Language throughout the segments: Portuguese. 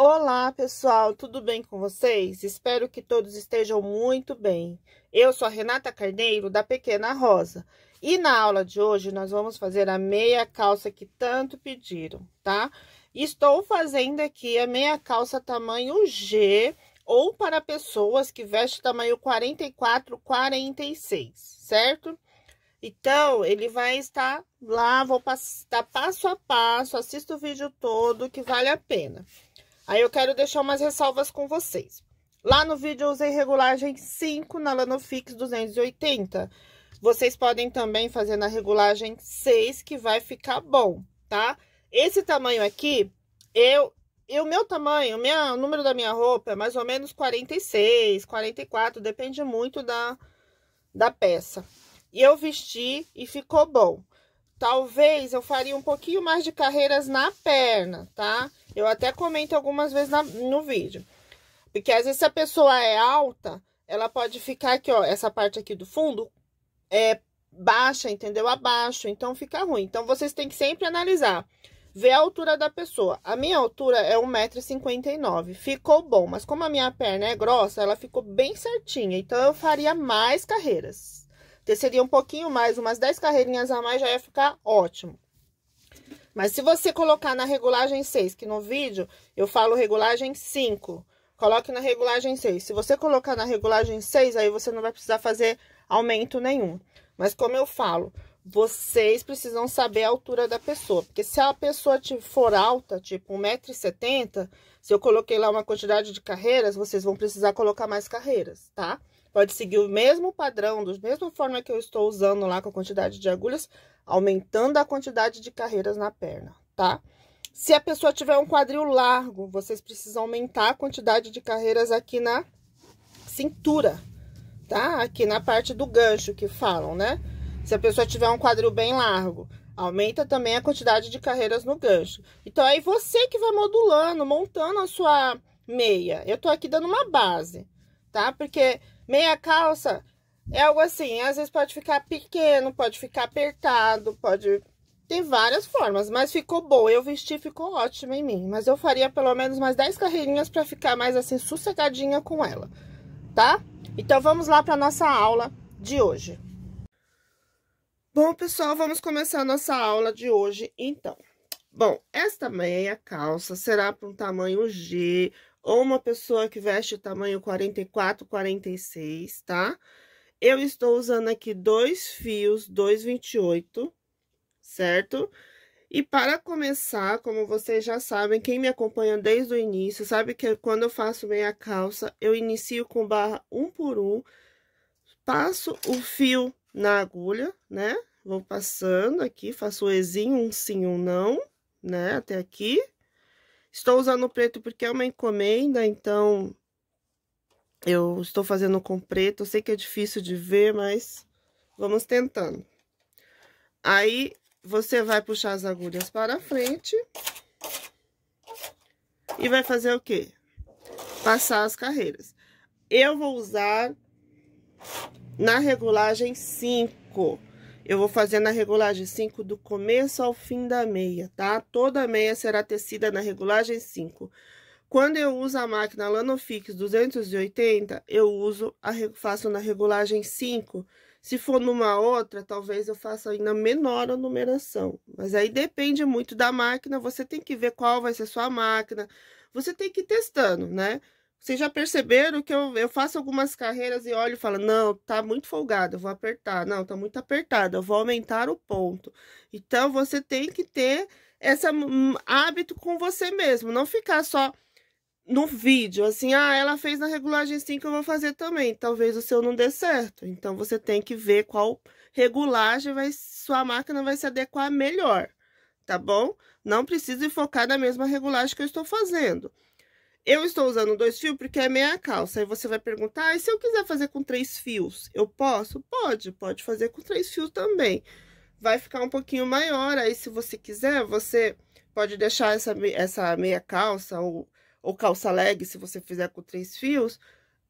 Olá, pessoal, tudo bem com vocês? Espero que todos estejam muito bem. Eu sou a Renata Carneiro, da Pequena Rosa. E na aula de hoje, nós vamos fazer a meia calça que tanto pediram, tá? Estou fazendo aqui a meia calça tamanho G, ou para pessoas que vestem tamanho 44, 46, certo? Então, ele vai estar lá, vou estar tá passo a passo, assista o vídeo todo, que vale a pena. Aí eu quero deixar umas ressalvas com vocês. Lá no vídeo eu usei regulagem 5 na Lanofix 280. Vocês podem também fazer na regulagem 6, que vai ficar bom, tá? Esse tamanho aqui, eu... E o meu tamanho, minha, o número da minha roupa é mais ou menos 46, 44, depende muito da, da peça. E eu vesti e ficou bom. Talvez eu faria um pouquinho mais de carreiras na perna, tá? Tá? Eu até comento algumas vezes na, no vídeo. Porque às vezes se a pessoa é alta, ela pode ficar aqui, ó, essa parte aqui do fundo é baixa, entendeu? Abaixo, então fica ruim. Então vocês têm que sempre analisar, ver a altura da pessoa. A minha altura é 1,59m, ficou bom, mas como a minha perna é grossa, ela ficou bem certinha, então eu faria mais carreiras. Teceria um pouquinho mais, umas 10 carreirinhas a mais já ia ficar ótimo. Mas se você colocar na regulagem 6, que no vídeo eu falo regulagem 5, coloque na regulagem 6. Se você colocar na regulagem 6, aí você não vai precisar fazer aumento nenhum. Mas como eu falo, vocês precisam saber a altura da pessoa. Porque se a pessoa for alta, tipo 1,70m, se eu coloquei lá uma quantidade de carreiras, vocês vão precisar colocar mais carreiras, tá? Tá? Pode seguir o mesmo padrão, da mesma forma que eu estou usando lá com a quantidade de agulhas, aumentando a quantidade de carreiras na perna, tá? Se a pessoa tiver um quadril largo, vocês precisam aumentar a quantidade de carreiras aqui na cintura, tá? Aqui na parte do gancho que falam, né? Se a pessoa tiver um quadril bem largo, aumenta também a quantidade de carreiras no gancho. Então, aí é você que vai modulando, montando a sua meia. Eu tô aqui dando uma base, tá? Porque Meia calça é algo assim, às vezes pode ficar pequeno, pode ficar apertado, pode ter várias formas, mas ficou boa. Eu vesti, ficou ótima em mim, mas eu faria pelo menos mais 10 carreirinhas para ficar mais assim sossegadinha com ela, tá? Então vamos lá para nossa aula de hoje. Bom, pessoal, vamos começar a nossa aula de hoje, então. Bom, esta meia calça será para um tamanho G, ou uma pessoa que veste o tamanho 44, 46, tá? Eu estou usando aqui dois fios, 2,28, certo? E para começar, como vocês já sabem, quem me acompanha desde o início, sabe que quando eu faço meia calça, eu inicio com barra um por um, passo o fio na agulha, né? Vou passando aqui, faço o Ezinho, um sim, um não, né? Até aqui. Estou usando o preto porque é uma encomenda, então eu estou fazendo com preto. Eu sei que é difícil de ver, mas vamos tentando. Aí, você vai puxar as agulhas para frente. E vai fazer o quê? Passar as carreiras. Eu vou usar na regulagem 5. Eu vou fazer na regulagem 5 do começo ao fim da meia, tá? Toda meia será tecida na regulagem 5. Quando eu uso a máquina Lanofix 280, eu uso a, faço na regulagem 5. Se for numa outra, talvez eu faça ainda menor a numeração. Mas aí depende muito da máquina, você tem que ver qual vai ser sua máquina. Você tem que ir testando, né? Vocês já perceberam que eu, eu faço algumas carreiras e olho e falo, não, tá muito folgado, eu vou apertar. Não, tá muito apertado, eu vou aumentar o ponto. Então, você tem que ter esse hum, hum, hábito com você mesmo, não ficar só no vídeo, assim, ah, ela fez na regulagem 5, eu vou fazer também. Talvez o seu não dê certo. Então, você tem que ver qual regulagem vai, sua máquina vai se adequar melhor, tá bom? Não precisa focar na mesma regulagem que eu estou fazendo. Eu estou usando dois fios porque é meia calça. Aí você vai perguntar, ah, se eu quiser fazer com três fios, eu posso? Pode, pode fazer com três fios também. Vai ficar um pouquinho maior, aí se você quiser, você pode deixar essa, essa meia calça ou, ou calça leg, se você fizer com três fios,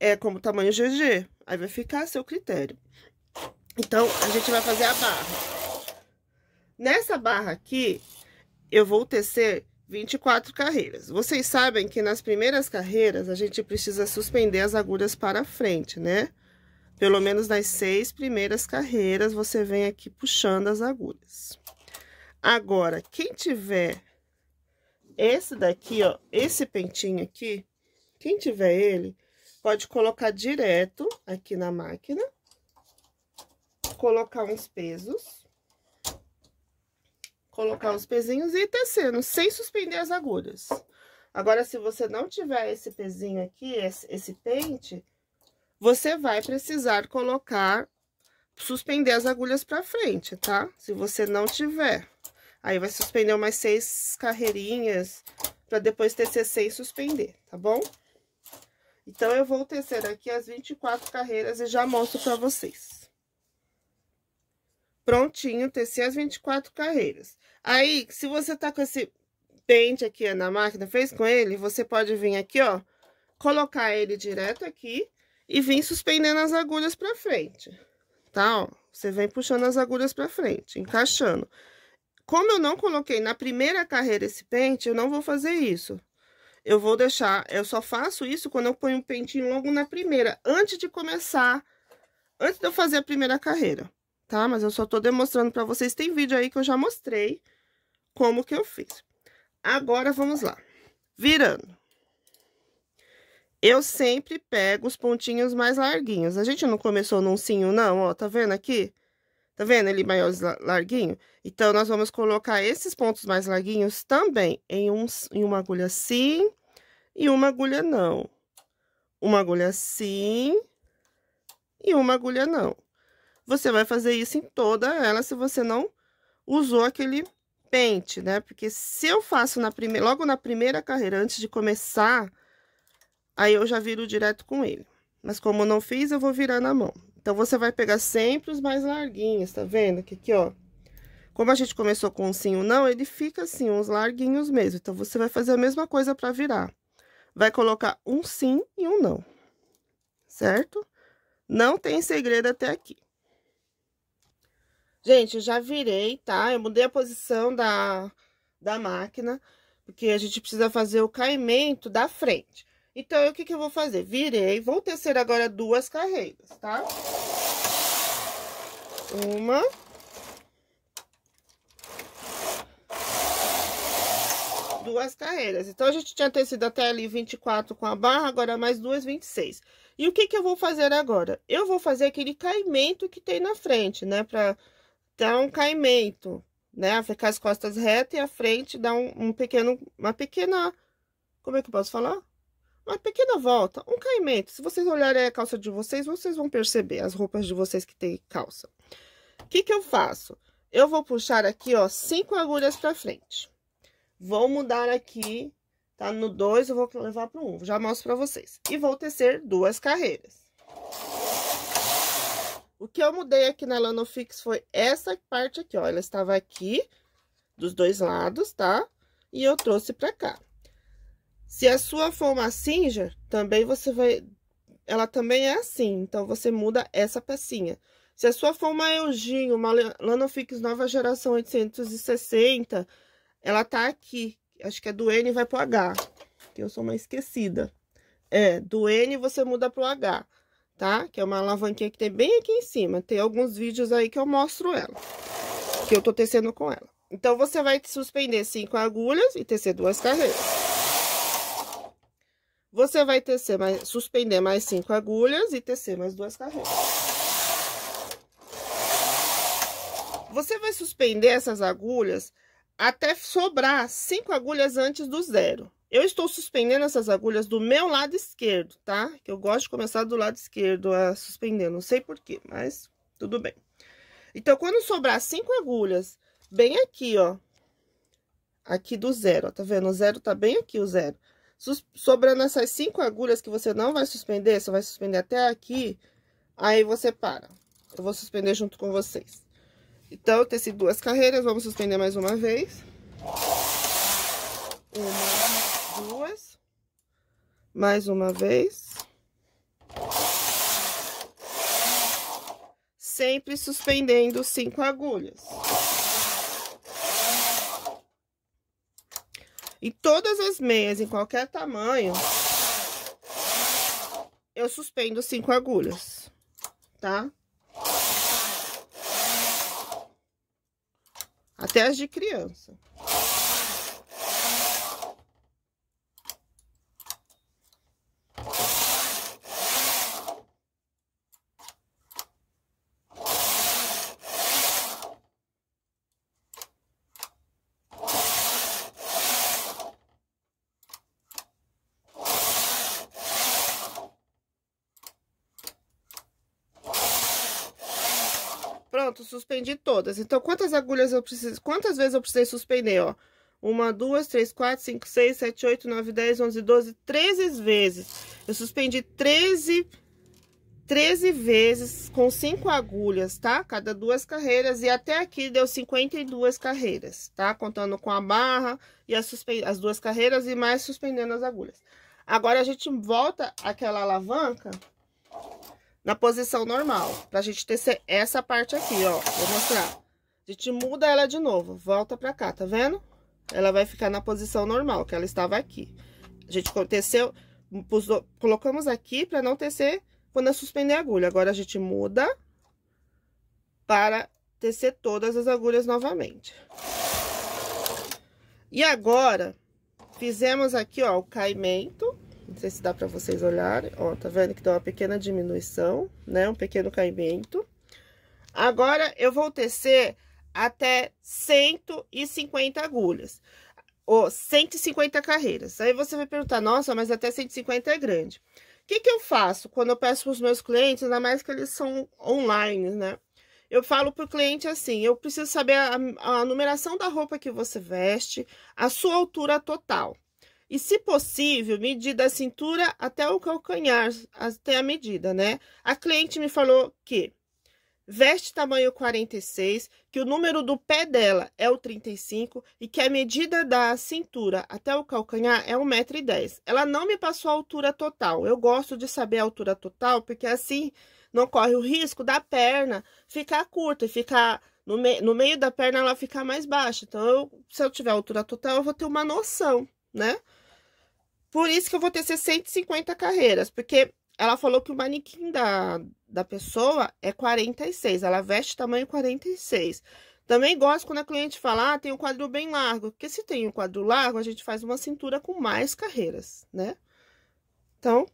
é como tamanho GG. Aí vai ficar a seu critério. Então, a gente vai fazer a barra. Nessa barra aqui, eu vou tecer 24 carreiras. Vocês sabem que nas primeiras carreiras a gente precisa suspender as agulhas para frente, né? Pelo menos nas seis primeiras carreiras você vem aqui puxando as agulhas. Agora, quem tiver esse daqui, ó, esse pentinho aqui, quem tiver ele, pode colocar direto aqui na máquina, colocar uns pesos colocar os pezinhos e ir tecendo, sem suspender as agulhas. Agora, se você não tiver esse pezinho aqui, esse pente, você vai precisar colocar, suspender as agulhas para frente, tá? Se você não tiver. Aí, vai suspender umas seis carreirinhas para depois tecer sem suspender, tá bom? Então, eu vou tecer aqui as 24 carreiras e já mostro para vocês prontinho, tecer as 24 carreiras. Aí, se você tá com esse pente aqui na máquina, fez com ele, você pode vir aqui, ó, colocar ele direto aqui e vir suspendendo as agulhas pra frente, tá? Ó, você vem puxando as agulhas pra frente, encaixando. Como eu não coloquei na primeira carreira esse pente, eu não vou fazer isso. Eu vou deixar, eu só faço isso quando eu ponho um pentinho longo na primeira, antes de começar, antes de eu fazer a primeira carreira tá? Mas eu só tô demonstrando pra vocês. Tem vídeo aí que eu já mostrei como que eu fiz. Agora, vamos lá. Virando. Eu sempre pego os pontinhos mais larguinhos. A gente não começou num cinho, não, ó. Tá vendo aqui? Tá vendo ele maior larguinho? Então, nós vamos colocar esses pontos mais larguinhos também em, um, em uma agulha assim e uma agulha não. Uma agulha assim e uma agulha não. Você vai fazer isso em toda ela se você não usou aquele pente, né? Porque se eu faço na prime- logo na primeira carreira, antes de começar, aí eu já viro direto com ele. Mas como eu não fiz, eu vou virar na mão. Então, você vai pegar sempre os mais larguinhos, tá vendo? Que aqui, ó. Como a gente começou com um sim ou não, ele fica assim, uns larguinhos mesmo. Então, você vai fazer a mesma coisa pra virar. Vai colocar um sim e um não, certo? Não tem segredo até aqui. Gente, eu já virei, tá? Eu mudei a posição da, da máquina, porque a gente precisa fazer o caimento da frente. Então, o que que eu vou fazer? Virei, vou tecer agora duas carreiras, tá? Uma. Duas carreiras. Então, a gente tinha tecido até ali 24 com a barra, agora mais duas, 26. E o que que eu vou fazer agora? Eu vou fazer aquele caimento que tem na frente, né? Pra então, um caimento, né? Ficar as costas retas e a frente dá um, um, pequeno, uma pequena, como é que eu posso falar? Uma pequena volta, um caimento. Se vocês olharem a calça de vocês, vocês vão perceber as roupas de vocês que tem calça. O que que eu faço? Eu vou puxar aqui, ó, cinco agulhas pra frente. Vou mudar aqui, tá? No dois, eu vou levar pro um, já mostro pra vocês. E vou tecer duas carreiras. O que eu mudei aqui na Lanofix foi essa parte aqui, ó. Ela estava aqui, dos dois lados, tá? E eu trouxe pra cá. Se a sua for uma Singer, também você vai... Ela também é assim, então você muda essa pecinha. Se a sua for é uma Euginho, uma Lanofix nova geração 860, ela tá aqui. Acho que é do N vai pro H, que eu sou uma esquecida. É, do N você muda pro H tá? Que é uma alavanquinha que tem bem aqui em cima. Tem alguns vídeos aí que eu mostro ela, que eu tô tecendo com ela. Então, você vai suspender cinco agulhas e tecer duas carreiras. Você vai tecer mais, suspender mais cinco agulhas e tecer mais duas carreiras. Você vai suspender essas agulhas até sobrar cinco agulhas antes do zero. Eu estou suspendendo essas agulhas do meu lado esquerdo, tá? Que eu gosto de começar do lado esquerdo a suspender, não sei porquê, mas tudo bem. Então, quando sobrar cinco agulhas, bem aqui, ó, aqui do zero, ó, tá vendo? O zero tá bem aqui, o zero. Sus sobrando essas cinco agulhas que você não vai suspender, você vai suspender até aqui, aí você para. Eu vou suspender junto com vocês. Então, eu teci duas carreiras, vamos suspender mais uma vez. Uma duas. Mais uma vez. Sempre suspendendo cinco agulhas. E todas as meias, em qualquer tamanho, eu suspendo cinco agulhas, tá? Até as de criança. suspendi todas. Então, quantas agulhas eu preciso? Quantas vezes eu precisei suspender, ó? Uma, duas, três, quatro, cinco, seis, sete, oito, nove, dez, onze, doze, treze vezes. Eu suspendi treze, treze vezes com cinco agulhas, tá? Cada duas carreiras. E até aqui deu 52 carreiras, tá? Contando com a barra e as, as duas carreiras e mais suspendendo as agulhas. Agora, a gente volta aquela alavanca na posição normal, pra gente tecer essa parte aqui, ó. Vou mostrar. A gente muda ela de novo, volta pra cá, tá vendo? Ela vai ficar na posição normal, que ela estava aqui. A gente teceu, colocamos aqui pra não tecer quando eu suspender a agulha. Agora, a gente muda para tecer todas as agulhas novamente. E agora, fizemos aqui, ó, o caimento não sei se dá pra vocês olharem. Ó, tá vendo que dá uma pequena diminuição, né? Um pequeno caimento. Agora, eu vou tecer até 150 agulhas. Ou 150 carreiras. Aí você vai perguntar, nossa, mas até 150 é grande. O que, que eu faço quando eu peço para os meus clientes, ainda mais que eles são online, né? eu falo para o cliente assim: eu preciso saber a, a, numeração da roupa que você veste, a sua altura total. E, se possível, medir da cintura até o calcanhar, até a medida, né? A cliente me falou que veste tamanho 46, que o número do pé dela é o 35 e que a medida da cintura até o calcanhar é 1,10m. Ela não me passou a altura total. Eu gosto de saber a altura total, porque assim não corre o risco da perna ficar curta e ficar no, me no meio da perna ela ficar mais baixa. Então, eu, se eu tiver a altura total, eu vou ter uma noção né? Por isso que eu vou tecer 150 carreiras, porque ela falou que o manequim da, da pessoa é 46, ela veste tamanho 46. Também gosto quando a cliente fala, ah, tem um quadril bem largo, porque se tem um quadril largo, a gente faz uma cintura com mais carreiras, né? Então,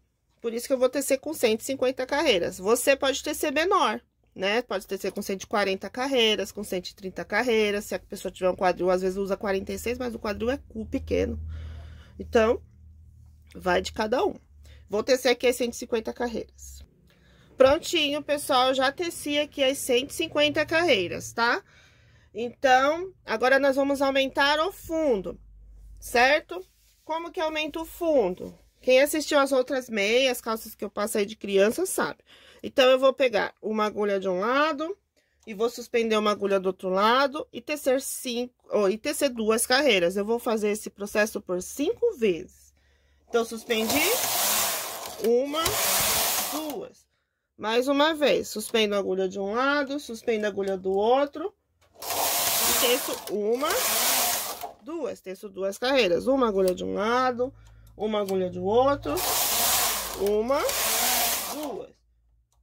por isso que eu vou tecer com 150 carreiras. Você pode tecer menor, né? Pode tecer com 140 carreiras, com 130 carreiras. Se a pessoa tiver um quadril, às vezes usa 46, mas o quadril é pequeno. Então, vai de cada um. Vou tecer aqui as 150 carreiras. Prontinho, pessoal, já teci aqui as 150 carreiras, tá? Então, agora nós vamos aumentar o fundo, certo? Como que aumenta o fundo? Quem assistiu as outras meias, calças que eu passei de criança, sabe. Então, eu vou pegar uma agulha de um lado e vou suspender uma agulha do outro lado e tecer cinco, ou e tecer duas carreiras. Eu vou fazer esse processo por cinco vezes. Então, suspendi uma, duas. Mais uma vez, suspendo a agulha de um lado, suspendo a agulha do outro. E teço uma, duas, teço duas carreiras. Uma agulha de um lado, uma agulha do outro, uma,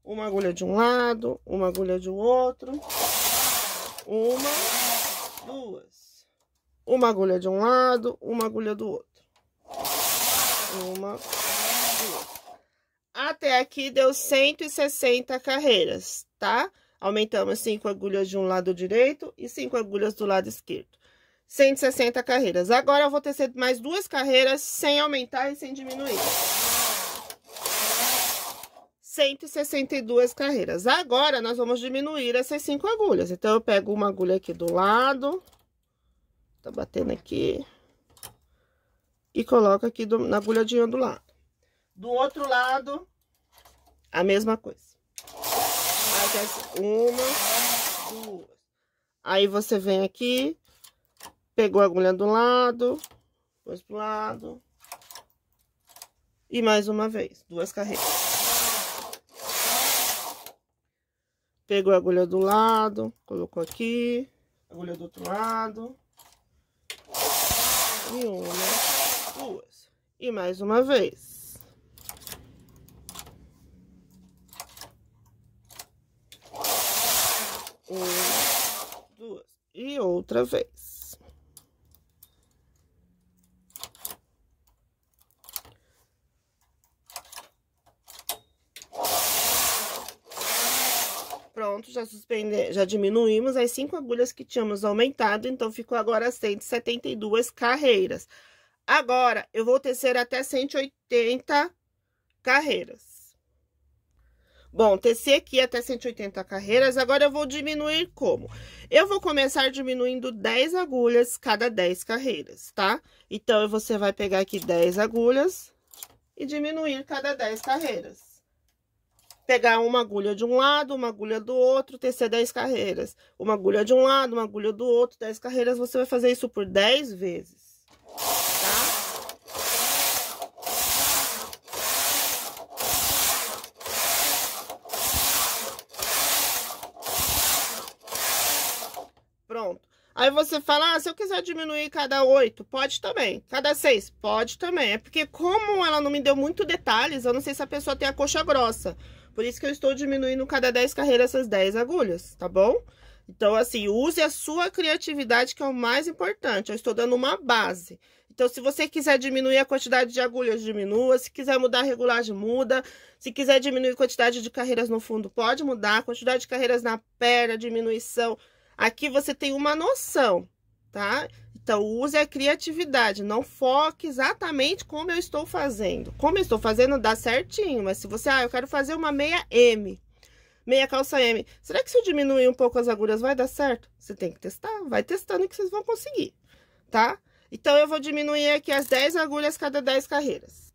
uma agulha de um lado, uma agulha do outro. Uma, duas. Uma agulha de um lado, uma agulha do outro. Uma, duas. Até aqui deu 160 carreiras, tá? Aumentamos cinco agulhas de um lado direito e cinco agulhas do lado esquerdo. 160 carreiras. Agora, eu vou tecer mais duas carreiras sem aumentar e sem diminuir. 162 carreiras. Agora, nós vamos diminuir essas cinco agulhas. Então, eu pego uma agulha aqui do lado, tá batendo aqui, e coloco aqui do, na agulhadinha do lado. Do outro lado, a mesma coisa. uma, duas. Aí, você vem aqui, pegou a agulha do lado, pôs pro lado, e mais uma vez, duas carreiras. Pegou a agulha do lado, colocou aqui, agulha do outro lado. E uma, duas. E mais uma vez. Uma, duas. E outra vez. pronto, já suspende, já diminuímos as cinco agulhas que tínhamos aumentado, então ficou agora 172 carreiras. Agora, eu vou tecer até 180 carreiras. Bom, tecer aqui até 180 carreiras, agora eu vou diminuir como? Eu vou começar diminuindo 10 agulhas cada 10 carreiras, tá? Então, você vai pegar aqui 10 agulhas e diminuir cada 10 carreiras pegar uma agulha de um lado, uma agulha do outro, tecer 10 carreiras. Uma agulha de um lado, uma agulha do outro, 10 carreiras. Você vai fazer isso por 10 vezes, tá? Pronto. Aí você fala, ah, se eu quiser diminuir cada oito, pode também. Cada seis, pode também. É porque como ela não me deu muito detalhes, eu não sei se a pessoa tem a coxa grossa. Por isso que eu estou diminuindo cada 10 carreiras essas 10 agulhas, tá bom? Então, assim, use a sua criatividade, que é o mais importante. Eu estou dando uma base. Então, se você quiser diminuir a quantidade de agulhas, diminua. Se quiser mudar a regulagem, muda. Se quiser diminuir a quantidade de carreiras no fundo, pode mudar. A quantidade de carreiras na perna, diminuição. Aqui você tem uma noção, tá? Então, use a criatividade, não foque exatamente como eu estou fazendo. Como eu estou fazendo dá certinho, mas se você, ah, eu quero fazer uma meia M, meia calça M, será que se eu diminuir um pouco as agulhas vai dar certo? Você tem que testar, vai testando que vocês vão conseguir, tá? Então, eu vou diminuir aqui as 10 agulhas cada 10 carreiras.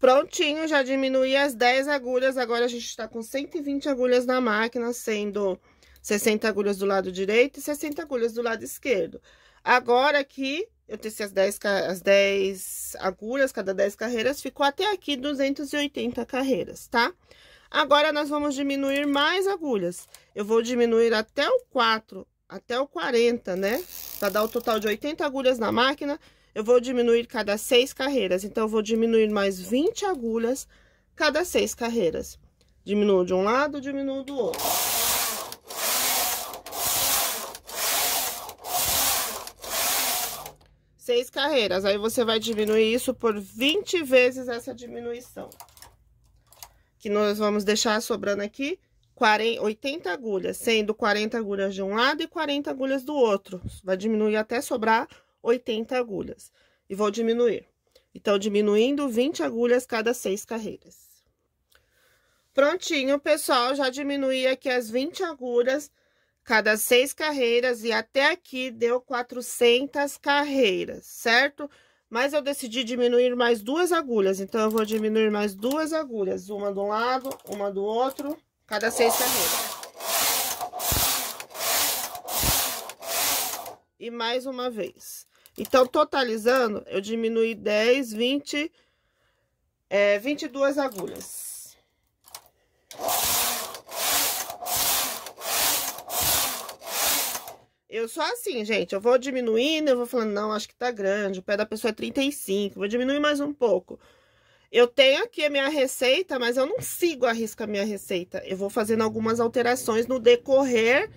Prontinho, já diminui as 10 agulhas, agora a gente está com 120 agulhas na máquina, sendo 60 agulhas do lado direito e 60 agulhas do lado esquerdo. Agora aqui, eu teci as 10, as 10 agulhas, cada 10 carreiras, ficou até aqui 280 carreiras, tá? Agora, nós vamos diminuir mais agulhas. Eu vou diminuir até o 4, até o 40, né? Pra dar o total de 80 agulhas na máquina, eu vou diminuir cada 6 carreiras. Então, eu vou diminuir mais 20 agulhas cada 6 carreiras. Diminuo de um lado, diminuo do outro. Seis carreiras. Aí você vai diminuir isso por 20 vezes essa diminuição. Que nós vamos deixar sobrando aqui 40, 80 agulhas, sendo 40 agulhas de um lado e 40 agulhas do outro. Vai diminuir até sobrar 80 agulhas. E vou diminuir. Então, diminuindo 20 agulhas cada seis carreiras. Prontinho, pessoal, já diminuí aqui as 20 agulhas cada seis carreiras e até aqui deu 400 carreiras, certo? Mas eu decidi diminuir mais duas agulhas, então eu vou diminuir mais duas agulhas, uma do lado, uma do outro, cada seis carreiras. E mais uma vez. Então, totalizando, eu diminui 10, 20, é, 22 agulhas. Eu sou assim, gente. Eu vou diminuindo, eu vou falando, não, acho que tá grande. O pé da pessoa é 35, vou diminuir mais um pouco. Eu tenho aqui a minha receita, mas eu não sigo a risca a minha receita. Eu vou fazendo algumas alterações no decorrer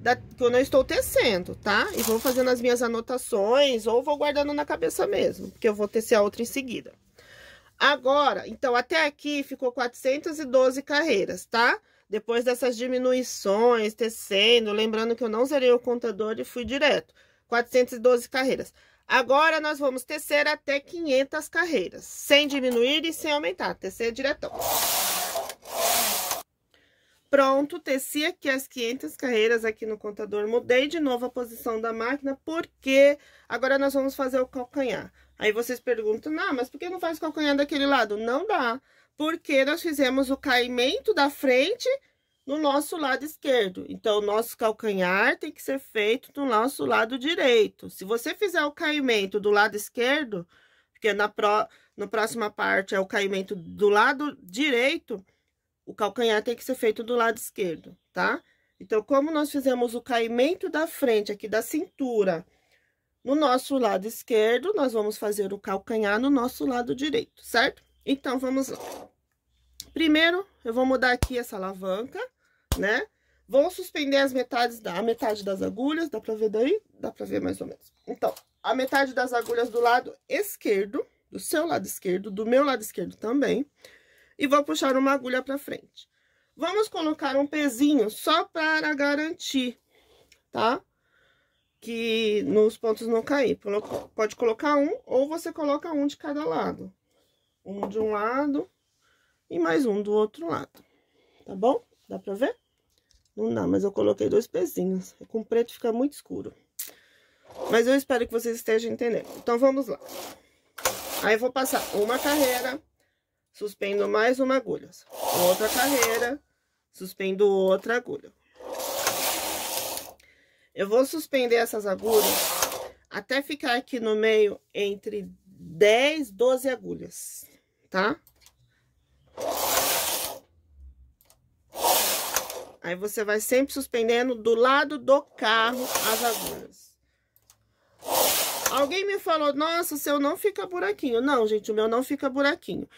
da, quando eu estou tecendo, tá? E vou fazendo as minhas anotações ou vou guardando na cabeça mesmo, porque eu vou tecer a outra em seguida. Agora, então, até aqui ficou 412 carreiras, tá? Depois dessas diminuições, tecendo, lembrando que eu não zerei o contador e fui direto. 412 carreiras. Agora, nós vamos tecer até 500 carreiras, sem diminuir e sem aumentar, tecer diretão. Pronto, teci aqui as 500 carreiras aqui no contador, mudei de novo a posição da máquina, porque agora nós vamos fazer o calcanhar. Aí vocês perguntam, não, mas por que não faz calcanhar daquele lado? Não dá, porque nós fizemos o caimento da frente no nosso lado esquerdo. Então, o nosso calcanhar tem que ser feito no nosso lado direito. Se você fizer o caimento do lado esquerdo, porque na, pro, na próxima parte é o caimento do lado direito, o calcanhar tem que ser feito do lado esquerdo, tá? Então, como nós fizemos o caimento da frente aqui da cintura no nosso lado esquerdo, nós vamos fazer o calcanhar no nosso lado direito, certo? Então, vamos lá. Primeiro, eu vou mudar aqui essa alavanca, né? Vou suspender as metades da metade das agulhas, dá pra ver daí? Dá pra ver mais ou menos. Então, a metade das agulhas do lado esquerdo, do seu lado esquerdo, do meu lado esquerdo também. E vou puxar uma agulha pra frente. Vamos colocar um pezinho só para garantir, tá? Que nos pontos não cair. Pode colocar um ou você coloca um de cada lado, um de um lado e mais um do outro lado, tá bom? Dá pra ver? Não dá, mas eu coloquei dois pezinhos. É com preto fica muito escuro. Mas eu espero que vocês estejam entendendo. Então, vamos lá. Aí, eu vou passar uma carreira, suspendo mais uma agulha. Outra carreira, suspendo outra agulha. Eu vou suspender essas agulhas até ficar aqui no meio entre 10, 12 agulhas, tá? Aí você vai sempre suspendendo do lado do carro as agulhas. Alguém me falou, nossa, o seu não fica buraquinho. Não, gente, o meu não fica buraquinho.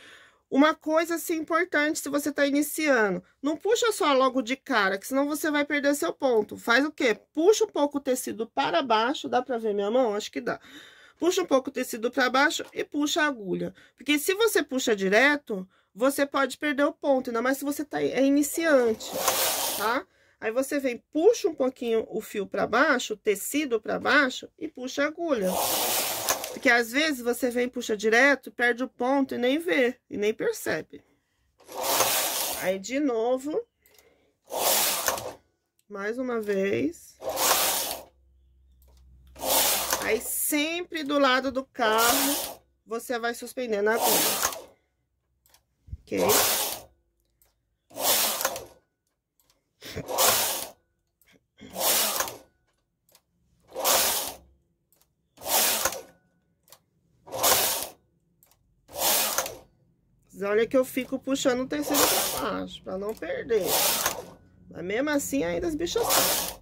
Uma coisa, assim, importante se você tá iniciando. Não puxa só logo de cara, que senão você vai perder seu ponto. Faz o quê? Puxa um pouco o tecido para baixo. Dá pra ver minha mão? Acho que dá. Dá puxa um pouco o tecido para baixo e puxa a agulha. Porque se você puxa direto, você pode perder o ponto, ainda mais se você tá, é iniciante, tá? Aí você vem, puxa um pouquinho o fio para baixo, o tecido para baixo e puxa a agulha. Porque às vezes você vem, puxa direto, perde o ponto e nem vê, e nem percebe. Aí de novo, mais uma vez. sempre do lado do carro, você vai suspendendo a agulha. Ok? Olha que eu fico puxando o tecido pra baixo, pra não perder. Mas mesmo assim, ainda as bichas saem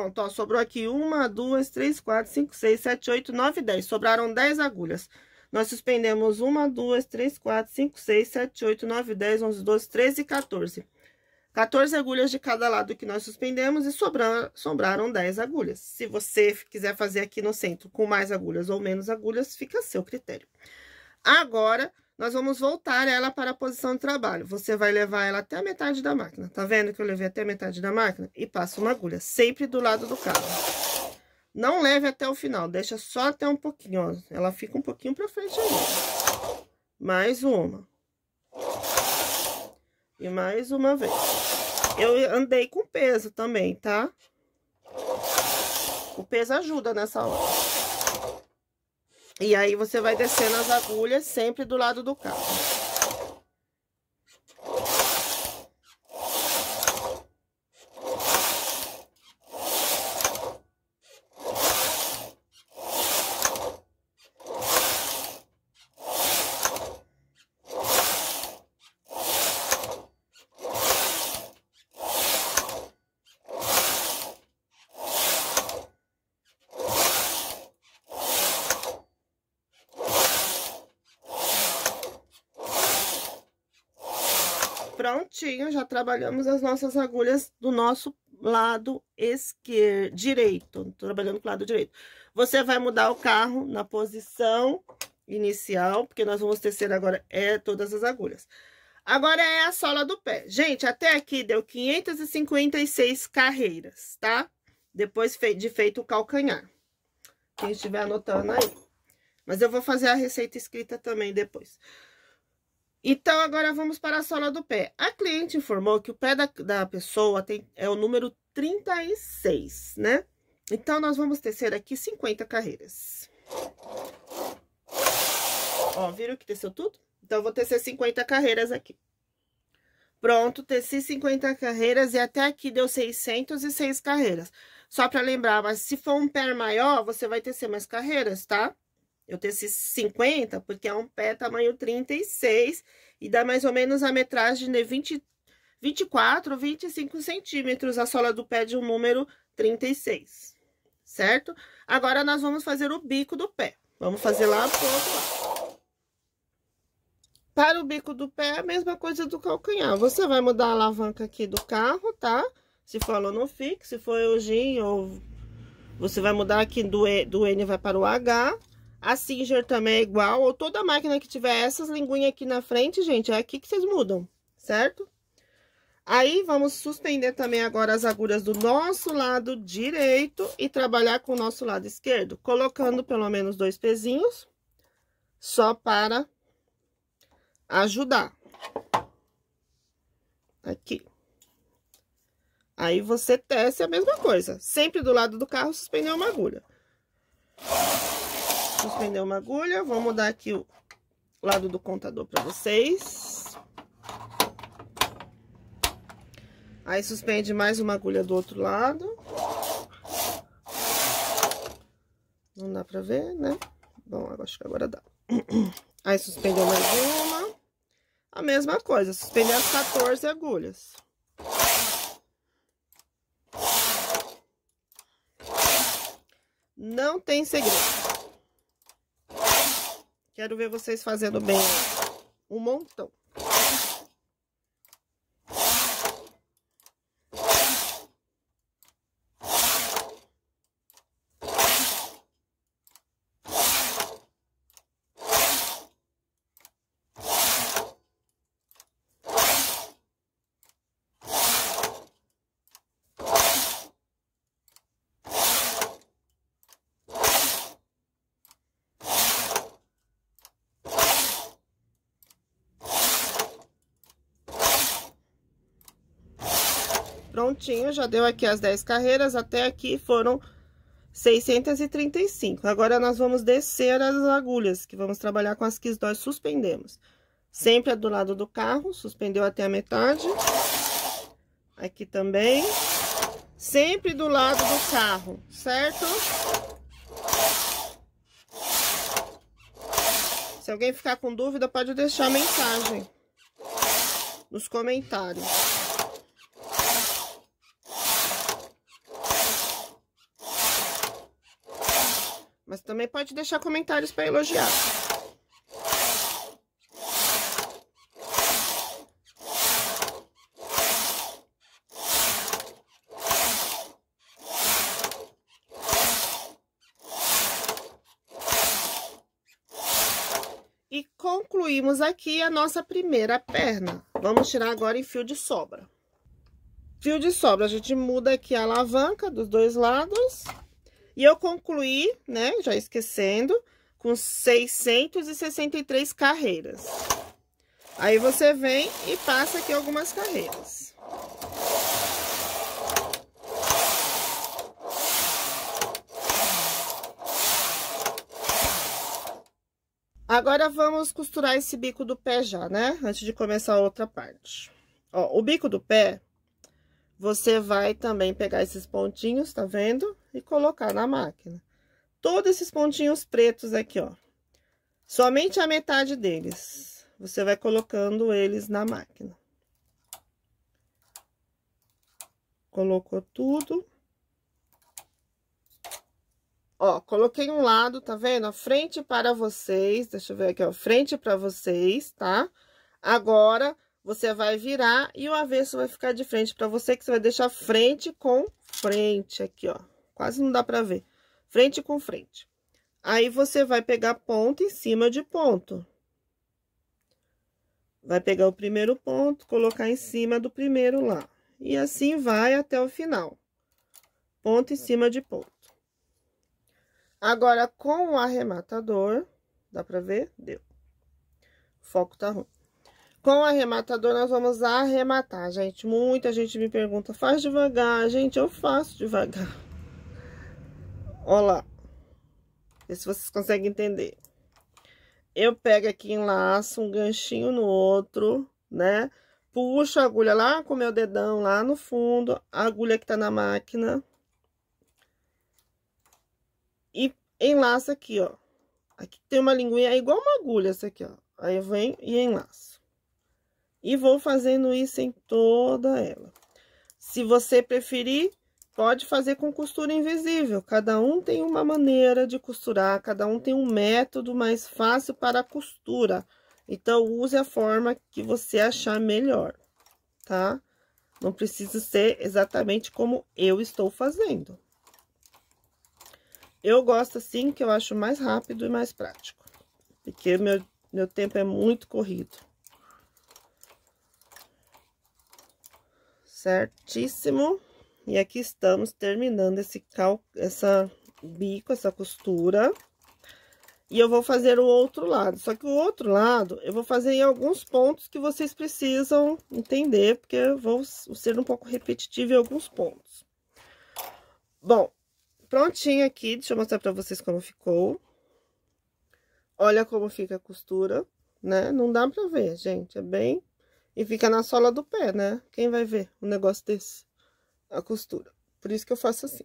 pronto, ó, sobrou aqui uma, duas, três, quatro, cinco, seis, sete, oito, nove, dez. Sobraram dez agulhas. Nós suspendemos uma, duas, três, quatro, cinco, seis, sete, oito, nove, dez, onze, doze, treze e Quatorze 14 agulhas de cada lado que nós suspendemos e sobraram, sobraram dez agulhas. Se você quiser fazer aqui no centro com mais agulhas ou menos agulhas, fica a seu critério. Agora, nós vamos voltar ela para a posição de trabalho. Você vai levar ela até a metade da máquina. Tá vendo que eu levei até a metade da máquina? E passa uma agulha, sempre do lado do cabo. Não leve até o final, deixa só até um pouquinho, ó. Ela fica um pouquinho para frente aí. Mais uma. E mais uma vez. Eu andei com peso também, tá? O peso ajuda nessa hora. E aí você vai descendo as agulhas sempre do lado do cabo. trabalhamos as nossas agulhas do nosso lado esquerdo, direito, trabalhando com o lado direito. Você vai mudar o carro na posição inicial, porque nós vamos tecer agora é todas as agulhas. Agora é a sola do pé. Gente, até aqui deu 556 carreiras, tá? Depois de feito o calcanhar. Quem estiver anotando aí. Mas eu vou fazer a receita escrita também depois. Então, agora vamos para a sola do pé. A cliente informou que o pé da, da pessoa tem, é o número 36, né? Então, nós vamos tecer aqui 50 carreiras. Ó, viram que teceu tudo? Então, eu vou tecer 50 carreiras aqui. Pronto, teci 50 carreiras e até aqui deu 606 carreiras. Só para lembrar, mas se for um pé maior, você vai tecer mais carreiras, tá? Eu esses 50, porque é um pé tamanho 36 e dá mais ou menos a metragem de 20, 24 ou 25 centímetros a sola do pé de um número 36, certo? Agora, nós vamos fazer o bico do pé. Vamos fazer lá pro outro lado. Para o bico do pé, a mesma coisa do calcanhar. Você vai mudar a alavanca aqui do carro, tá? Se for aluno fixe se for Eugene ou você vai mudar aqui do, e, do N vai para o H, a Singer também é igual, ou toda máquina que tiver essas linguinhas aqui na frente, gente, é aqui que vocês mudam, certo? Aí, vamos suspender também agora as agulhas do nosso lado direito e trabalhar com o nosso lado esquerdo, colocando pelo menos dois pezinhos, só para ajudar. Aqui. Aí, você tece a mesma coisa, sempre do lado do carro, suspender uma agulha suspender uma agulha. Vou mudar aqui o lado do contador para vocês. Aí, suspende mais uma agulha do outro lado. Não dá pra ver, né? Bom, acho que agora dá. Aí, suspendeu mais uma. A mesma coisa, suspender as 14 agulhas. Não tem segredo. Quero ver vocês fazendo bem um montão. certinho, já deu aqui as 10 carreiras, até aqui foram 635. Agora, nós vamos descer as agulhas, que vamos trabalhar com as que nós suspendemos. Sempre é do lado do carro, suspendeu até a metade. Aqui também. Sempre do lado do carro, certo? Se alguém ficar com dúvida, pode deixar mensagem nos comentários. Mas também pode deixar comentários para elogiar. E concluímos aqui a nossa primeira perna. Vamos tirar agora em fio de sobra. Fio de sobra, a gente muda aqui a alavanca dos dois lados. E eu concluí, né, já esquecendo, com 663 carreiras. Aí você vem e passa aqui algumas carreiras. Agora, vamos costurar esse bico do pé já, né? Antes de começar a outra parte. Ó, o bico do pé, você vai também pegar esses pontinhos, tá vendo? E colocar na máquina. Todos esses pontinhos pretos aqui, ó. Somente a metade deles. Você vai colocando eles na máquina. Colocou tudo. Ó, coloquei um lado, tá vendo? A frente para vocês, deixa eu ver aqui, ó. Frente para vocês, tá? Agora, você vai virar e o avesso vai ficar de frente para você, que você vai deixar frente com frente aqui, ó. Quase não dá para ver. Frente com frente. Aí, você vai pegar ponto em cima de ponto. Vai pegar o primeiro ponto, colocar em cima do primeiro lá. E assim vai até o final. Ponto em cima de ponto. Agora, com o arrematador, dá pra ver? Deu. O foco tá ruim. Com o arrematador, nós vamos arrematar, gente. Muita gente me pergunta, faz devagar. Gente, eu faço devagar. Olha lá. Vê se vocês conseguem entender. Eu pego aqui, enlaço um ganchinho no outro, né? Puxo a agulha lá com meu dedão, lá no fundo. A agulha que tá na máquina. E enlaço aqui, ó. Aqui tem uma linguinha, é igual uma agulha essa aqui, ó. Aí eu venho e enlaço. E vou fazendo isso em toda ela. Se você preferir, pode fazer com costura invisível. Cada um tem uma maneira de costurar, cada um tem um método mais fácil para a costura. Então, use a forma que você achar melhor, tá? Não precisa ser exatamente como eu estou fazendo. Eu gosto assim, que eu acho mais rápido e mais prático. Porque meu, meu tempo é muito corrido. certíssimo. E aqui estamos terminando esse cal, essa bico, essa costura. E eu vou fazer o outro lado. Só que o outro lado, eu vou fazer em alguns pontos que vocês precisam entender, porque eu vou ser um pouco repetitivo em alguns pontos. Bom, prontinho aqui. Deixa eu mostrar pra vocês como ficou. Olha como fica a costura, né? Não dá pra ver, gente. É bem e fica na sola do pé, né? Quem vai ver um negócio desse? A costura. Por isso que eu faço assim.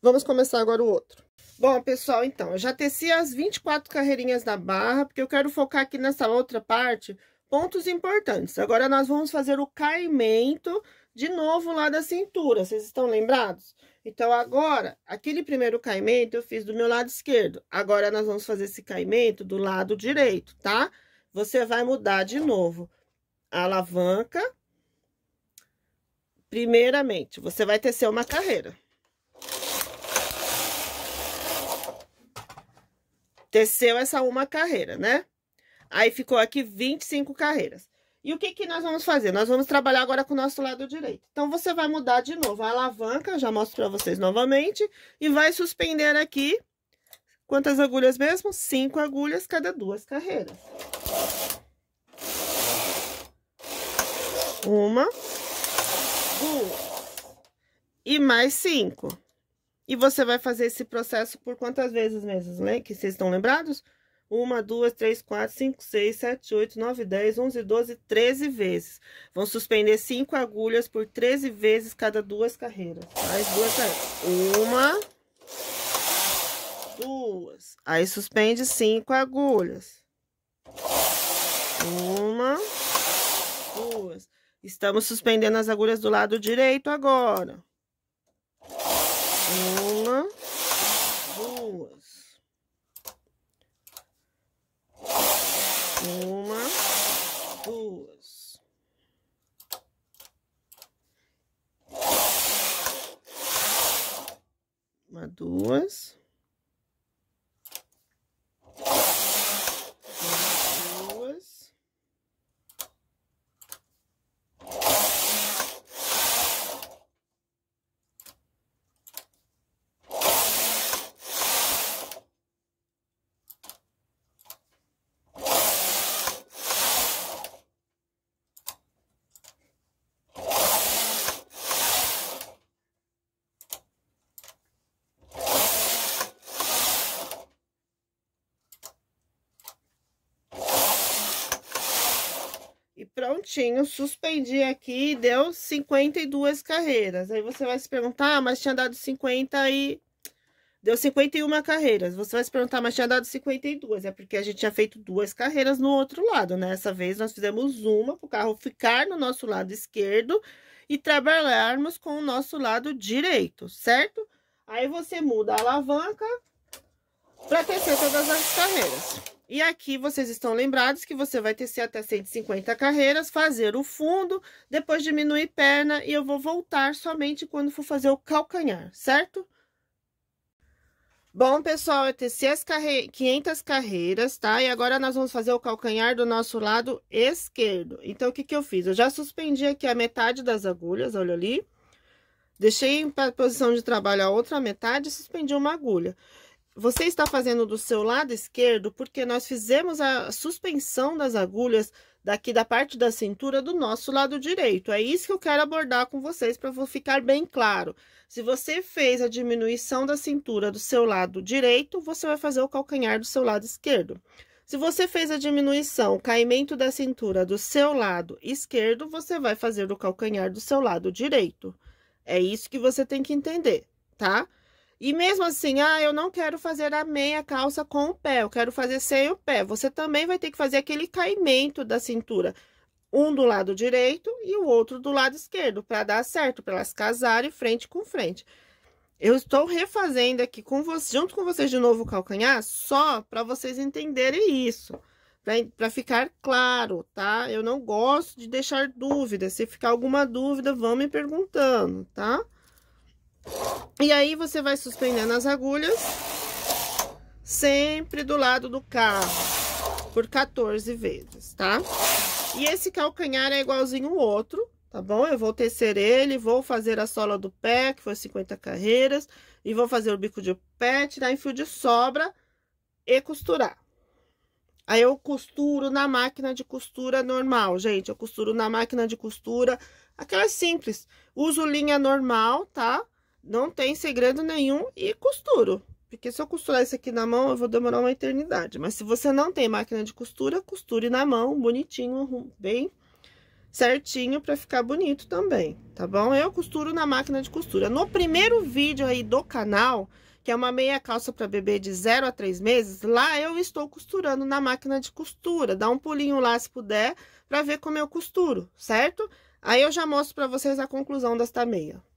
Vamos começar agora o outro. Bom, pessoal, então, eu já teci as 24 carreirinhas da barra, porque eu quero focar aqui nessa outra parte, pontos importantes. Agora, nós vamos fazer o caimento de novo lá da cintura, vocês estão lembrados? Então, agora, aquele primeiro caimento eu fiz do meu lado esquerdo. Agora, nós vamos fazer esse caimento do lado direito, tá? Você vai mudar de novo a alavanca. Primeiramente, você vai tecer uma carreira. Teceu essa uma carreira, né? Aí ficou aqui 25 carreiras. E o que, que nós vamos fazer? Nós vamos trabalhar agora com o nosso lado direito. Então, você vai mudar de novo a alavanca, já mostro para vocês novamente, e vai suspender aqui, quantas agulhas mesmo? Cinco agulhas cada duas carreiras. uma, duas e mais cinco. E você vai fazer esse processo por quantas vezes mesmo, né? Que vocês estão lembrados? Uma, duas, três, quatro, cinco, seis, sete, oito, nove, dez, onze, doze, treze vezes. Vão suspender cinco agulhas por treze vezes cada duas carreiras. Mais duas carreiras. Uma, duas. Aí, suspende cinco agulhas. Uma, Estamos suspendendo as agulhas do lado direito agora. Uma, duas. Uma, duas. Uma, duas. certinho, suspendi aqui e deu 52 carreiras. Aí você vai se perguntar, ah, mas tinha dado 50 e... Deu 51 carreiras. Você vai se perguntar, mas tinha dado 52. É porque a gente tinha feito duas carreiras no outro lado, né? Essa vez nós fizemos uma para o carro ficar no nosso lado esquerdo e trabalharmos com o nosso lado direito, certo? Aí você muda a alavanca para aquecer todas as carreiras. E aqui vocês estão lembrados que você vai tecer até 150 carreiras, fazer o fundo, depois diminuir perna e eu vou voltar somente quando for fazer o calcanhar, certo? Bom, pessoal, eu é teci as carre... 500 carreiras, tá? E agora nós vamos fazer o calcanhar do nosso lado esquerdo. Então, o que que eu fiz? Eu já suspendi aqui a metade das agulhas, olha ali. Deixei em posição de trabalho a outra metade e suspendi uma agulha. Você está fazendo do seu lado esquerdo porque nós fizemos a suspensão das agulhas daqui da parte da cintura do nosso lado direito. É isso que eu quero abordar com vocês para ficar bem claro. Se você fez a diminuição da cintura do seu lado direito, você vai fazer o calcanhar do seu lado esquerdo. Se você fez a diminuição, o caimento da cintura do seu lado esquerdo, você vai fazer o calcanhar do seu lado direito. É isso que você tem que entender, tá? Tá? E mesmo assim, ah, eu não quero fazer a meia calça com o pé, eu quero fazer sem o pé. Você também vai ter que fazer aquele caimento da cintura, um do lado direito e o outro do lado esquerdo, para dar certo, para elas casarem frente com frente. Eu estou refazendo aqui com você, junto com vocês de novo o calcanhar, só para vocês entenderem isso, para ficar claro, tá? Eu não gosto de deixar dúvidas. Se ficar alguma dúvida, vão me perguntando, tá? Tá? E aí você vai suspendendo as agulhas, sempre do lado do carro, por 14 vezes, tá? E esse calcanhar é igualzinho o outro, tá bom? Eu vou tecer ele, vou fazer a sola do pé, que foi 50 carreiras, e vou fazer o bico de pé, tirar em fio de sobra e costurar. Aí eu costuro na máquina de costura normal, gente, eu costuro na máquina de costura, aquela simples. Uso linha normal, tá? Não tem segredo nenhum e costuro. Porque se eu costurar isso aqui na mão, eu vou demorar uma eternidade. Mas se você não tem máquina de costura, costure na mão, bonitinho, bem certinho para ficar bonito também, tá bom? Eu costuro na máquina de costura. No primeiro vídeo aí do canal, que é uma meia calça para bebê de 0 a 3 meses, lá eu estou costurando na máquina de costura. Dá um pulinho lá se puder para ver como eu costuro, certo? Aí eu já mostro para vocês a conclusão desta meia.